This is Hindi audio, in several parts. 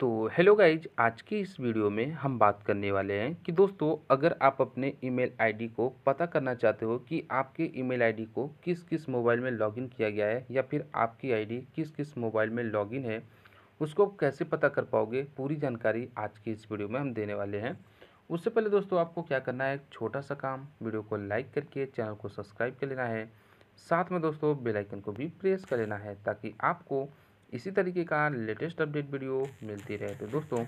तो हेलो गाइज आज की इस वीडियो में हम बात करने वाले हैं कि दोस्तों अगर आप अपने ईमेल आईडी को पता करना चाहते हो कि आपके ईमेल आईडी को किस किस मोबाइल में लॉगिन किया गया है या फिर आपकी आईडी किस किस मोबाइल में लॉगिन है उसको कैसे पता कर पाओगे पूरी जानकारी आज की इस वीडियो में हम देने वाले हैं उससे पहले दोस्तों आपको क्या करना है एक छोटा सा काम वीडियो को लाइक करके चैनल को सब्सक्राइब कर लेना है साथ में दोस्तों बेलाइकन को भी प्रेस कर लेना है ताकि आपको इसी तरीके का लेटेस्ट अपडेट वीडियो मिलती रहे तो दोस्तों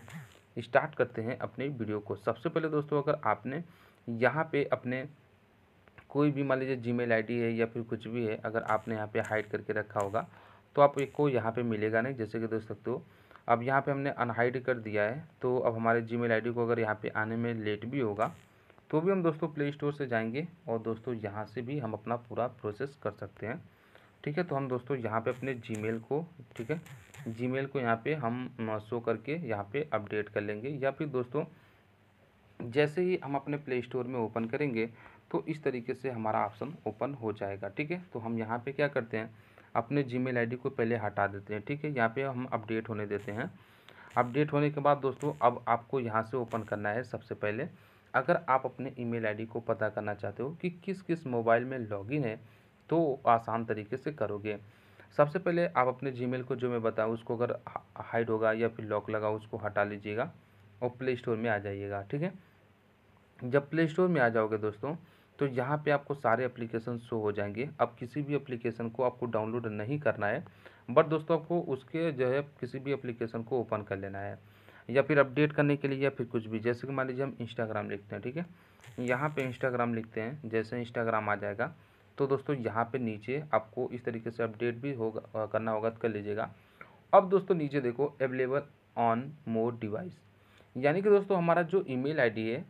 स्टार्ट करते हैं अपने वीडियो को सबसे पहले दोस्तों अगर आपने यहाँ पे अपने कोई भी मान लीजिए जी मेल है या फिर कुछ भी है अगर आपने यहाँ पे हाइड करके रखा होगा तो आपको यहाँ पे मिलेगा नहीं जैसे कि देख सकते हो अब यहाँ पे हमने अनहाइड कर दिया है तो अब हमारे जी मेल को अगर यहाँ पर आने में लेट भी होगा तो भी हम दोस्तों प्ले स्टोर से जाएंगे और दोस्तों यहाँ से भी हम अपना पूरा प्रोसेस कर सकते हैं ठीक है तो हम दोस्तों यहाँ पे अपने जीमेल को ठीक है जीमेल को यहाँ पे हम शो करके यहाँ पे अपडेट कर लेंगे या फिर दोस्तों जैसे ही हम अपने प्ले स्टोर में ओपन करेंगे तो इस तरीके से हमारा ऑप्शन ओपन हो जाएगा ठीक है तो हम यहाँ पे क्या करते हैं अपने जीमेल आईडी को पहले हटा देते हैं ठीक है यहाँ पे हम अपडेट होने देते हैं अपडेट होने के बाद दोस्तों अब आपको यहाँ से ओपन करना है सबसे पहले अगर आप अपने ईमेल आईडी को पता करना चाहते हो कि किस किस मोबाइल में लॉगिन है तो आसान तरीके से करोगे सबसे पहले आप अपने जी को जो मैं बताऊँ उसको अगर हाइड होगा या फिर लॉक लगा उसको हटा लीजिएगा और प्ले स्टोर में आ जाइएगा ठीक है जब प्ले स्टोर में आ जाओगे दोस्तों तो यहाँ पे आपको सारे एप्लीकेशन शो हो जाएंगे अब किसी भी एप्लीकेशन को आपको डाउनलोड नहीं करना है बट दोस्तों आपको उसके जो है किसी भी एप्लीकेशन को ओपन कर लेना है या फिर अपडेट करने के लिए या फिर कुछ भी जैसे कि मान लीजिए हम इंस्टाग्राम लिखते हैं ठीक है यहाँ पे इंस्टाग्राम लिखते हैं जैसे इंस्टाग्राम आ जाएगा तो दोस्तों यहाँ पे नीचे आपको इस तरीके से अपडेट भी होगा करना होगा कर लीजिएगा अब दोस्तों नीचे देखो अवेलेबल ऑन मोर डिवाइस यानी कि दोस्तों हमारा जो ईमेल आईडी है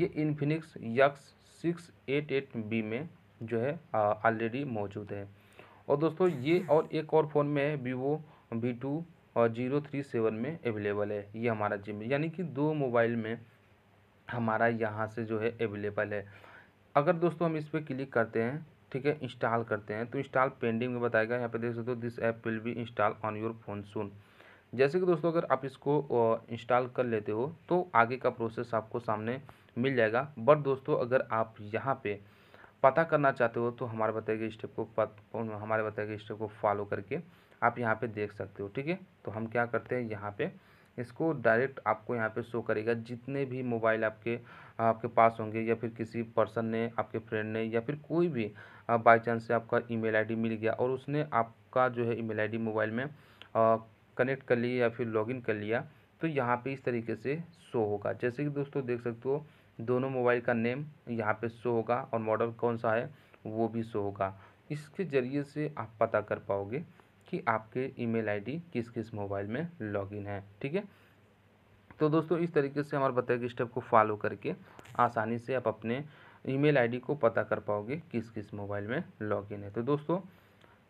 ये Infinix X six eight eight B में जो है ऑलरेडी मौजूद है और दोस्तों ये और एक और फ़ोन में है वीवो वी टू और जीरो थ्री सेवन में अवेलेबल है ये हमारा जिम यानी कि दो मोबाइल में हमारा यहाँ से जो है अवेलेबल है अगर दोस्तों हम इस पर क्लिक करते हैं ठीक है इंस्टॉल करते हैं तो इंस्टॉल पेंडिंग में बताएगा यहाँ पे देख सकते हो this app will be install on your phone soon जैसे कि दोस्तों अगर आप इसको इंस्टॉल कर लेते हो तो आगे का प्रोसेस आपको सामने मिल जाएगा बट दोस्तों अगर आप यहाँ पे पता करना चाहते हो तो हमारे बताए गए स्टेप को हमारे बताए गए स्टेप को फॉलो करके आप यहाँ पे देख सकते हो ठीक है तो हम क्या करते हैं यहाँ पे इसको डायरेक्ट आपको यहाँ पे शो करेगा जितने भी मोबाइल आपके आपके पास होंगे या फिर किसी पर्सन ने आपके फ्रेंड ने या फिर कोई भी बाई चांस से आपका ईमेल आईडी मिल गया और उसने आपका जो है ईमेल आईडी मोबाइल में कनेक्ट कर लिया या फिर लॉगिन कर लिया तो यहाँ पे इस तरीके से शो होगा जैसे कि दोस्तों देख सकते हो दोनों मोबाइल का नेम यहाँ पे शो होगा और मॉडल कौन सा है वो भी शो होगा इसके ज़रिए से आप पता कर पाओगे कि आपके ईमेल आईडी किस किस मोबाइल में लॉगिन है ठीक है तो दोस्तों इस तरीके से हमारे बताए गए स्टेप को फॉलो करके आसानी से आप अपने ईमेल आईडी को पता कर पाओगे किस किस मोबाइल में लॉगिन है तो दोस्तों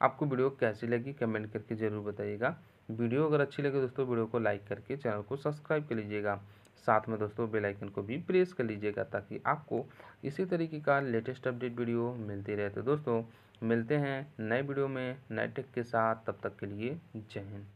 आपको वीडियो कैसी लगी कमेंट करके ज़रूर बताइएगा वीडियो अगर अच्छी लगे दोस्तों वीडियो को लाइक करके चैनल को सब्सक्राइब कर लीजिएगा साथ में दोस्तों बेल आइकन को भी प्रेस कर लीजिएगा ताकि आपको इसी तरीके का लेटेस्ट अपडेट वीडियो मिलती रहे तो दोस्तों मिलते हैं नए वीडियो में नए टेक के साथ तब तक के लिए जय हिंद